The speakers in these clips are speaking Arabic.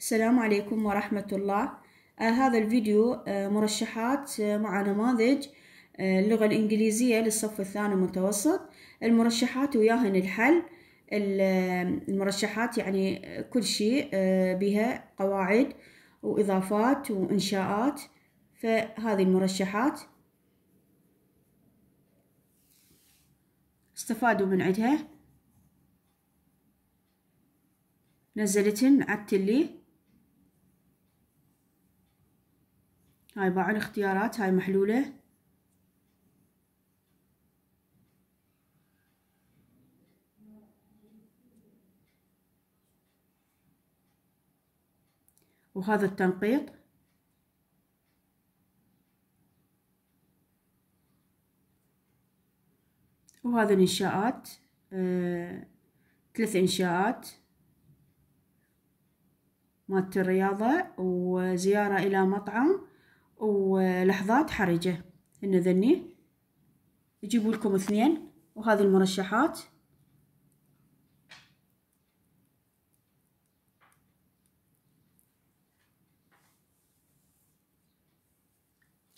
السلام عليكم ورحمة الله آه هذا الفيديو آه مرشحات آه مع نماذج آه، اللغة الإنجليزية للصف الثاني المتوسط المرشحات وياهن الحل آه، المرشحات يعني آه، كل شيء بها قواعد وإضافات وإنشاءات فهذه المرشحات استفادوا من عدها نزلتهن عدت لي هاي باع الاختيارات هاي محلولة وهذا التنقيط وهذا الإنشاءات آه، ثلاث إنشاءات مالت الرياضة وزيارة إلى مطعم ولحظات حرجة هن ذني يجيبوا لكم اثنين وهذه المرشحات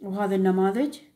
وهذا النماذج